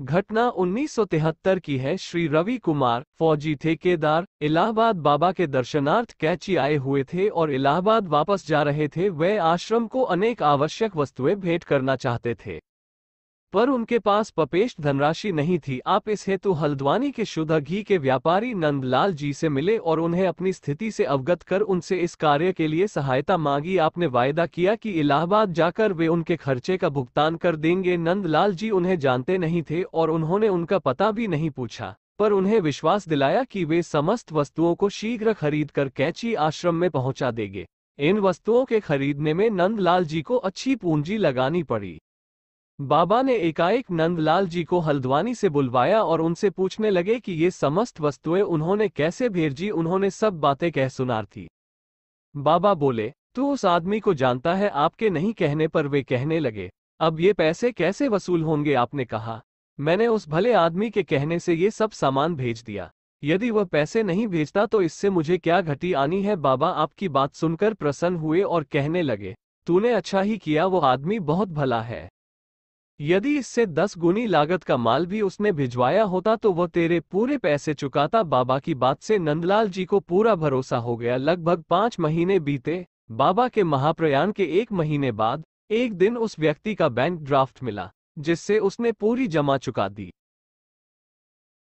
घटना 1973 की है श्री रवि कुमार फौजी ठेकेदार इलाहाबाद बाबा के दर्शनार्थ कैची आए हुए थे और इलाहाबाद वापस जा रहे थे वे आश्रम को अनेक आवश्यक वस्तुएं भेंट करना चाहते थे पर उनके पास पपेश धनराशि नहीं थी आप इस हेतु हल्द्वानी के शुद्ध घी के व्यापारी नंदलाल जी से मिले और उन्हें अपनी स्थिति से अवगत कर उनसे इस कार्य के लिए सहायता मांगी आपने वायदा किया कि इलाहाबाद जाकर वे उनके खर्चे का भुगतान कर देंगे नंदलाल जी उन्हें जानते नहीं थे और उन्होंने उनका पता भी नहीं पूछा पर उन्हें विश्वास दिलाया कि वे समस्त वस्तुओं को शीघ्र खरीद कर कैची आश्रम में पहुंचा देंगे इन वस्तुओं के खरीदने में नंदलाल जी को अच्छी पूंजी लगानी पड़ी बाबा ने एकाएक नंदलाल जी को हल्द्वानी से बुलवाया और उनसे पूछने लगे कि ये समस्त वस्तुएं उन्होंने कैसे भेजी उन्होंने सब बातें कह सुनार थी बाबा बोले तू उस आदमी को जानता है आपके नहीं कहने पर वे कहने लगे अब ये पैसे कैसे वसूल होंगे आपने कहा मैंने उस भले आदमी के कहने से ये सब सामान भेज दिया यदि वह पैसे नहीं भेजता तो इससे मुझे क्या घटी आनी है बाबा आपकी बात सुनकर प्रसन्न हुए और कहने लगे तूने अच्छा ही किया वो आदमी बहुत भला है यदि इससे दस गुनी लागत का माल भी उसने भिजवाया होता तो वह तेरे पूरे पैसे चुकाता बाबा की बात से नंदलाल जी को पूरा भरोसा हो गया लगभग पांच महीने बीते बाबा के महाप्रयाण के एक महीने बाद एक दिन उस व्यक्ति का बैंक ड्राफ्ट मिला जिससे उसने पूरी जमा चुका दी